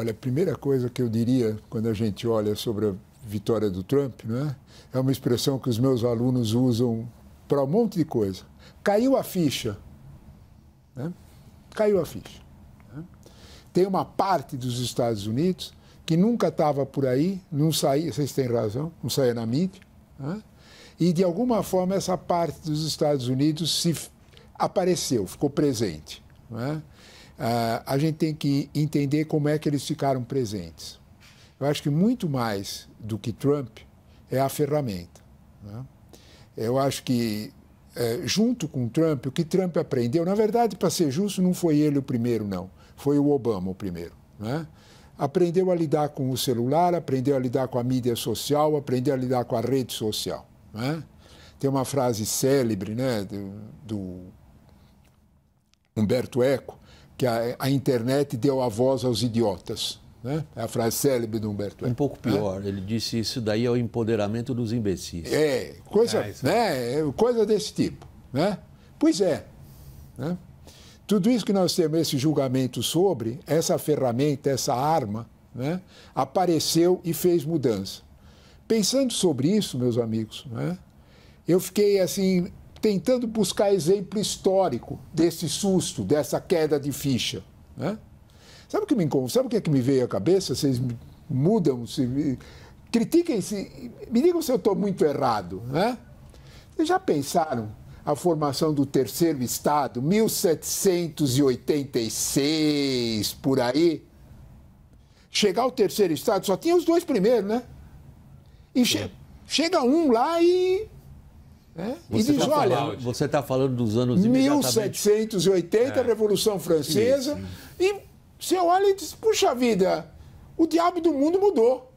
Olha, a primeira coisa que eu diria quando a gente olha sobre a vitória do Trump, não é, é uma expressão que os meus alunos usam para um monte de coisa. Caiu a ficha. Né? Caiu a ficha. Né? Tem uma parte dos Estados Unidos que nunca estava por aí, não saía, vocês têm razão, não saía na mídia. Né? E, de alguma forma, essa parte dos Estados Unidos se apareceu, ficou presente. Né? Ah, a gente tem que entender como é que eles ficaram presentes. Eu acho que muito mais do que Trump é a ferramenta. Né? Eu acho que, eh, junto com Trump, o que Trump aprendeu, na verdade, para ser justo, não foi ele o primeiro, não. Foi o Obama o primeiro. Né? Aprendeu a lidar com o celular, aprendeu a lidar com a mídia social, aprendeu a lidar com a rede social. Né? Tem uma frase célebre né, do, do Humberto Eco, que a, a, internet deu a voz aos idiotas. Né? É a frase célebre do Humberto Um pouco né? pior, ele disse isso daí é o empoderamento dos imbecis. É, coisa, é, né? É coisa desse tipo. Né? Pois é. Né? Tudo isso que nós temos esse julgamento sobre, essa ferramenta, essa arma, né? apareceu e fez mudança. Pensando sobre isso, meus amigos, né? eu fiquei assim tentando buscar exemplo histórico desse susto, dessa queda de ficha. Né? Sabe o que me sabe o que, é que me veio à cabeça? Vocês mudam, se critiquem se me digam se eu estou muito errado, né? Vocês já pensaram a formação do terceiro estado, 1786 por aí? Chegar ao terceiro estado só tinha os dois primeiros, né? E che... É. chega um lá e você e tá diz: tá olha. Falando, você está falando dos anos 1780, é. Revolução Francesa. Isso. E você olha e diz: puxa vida, o diabo do mundo mudou.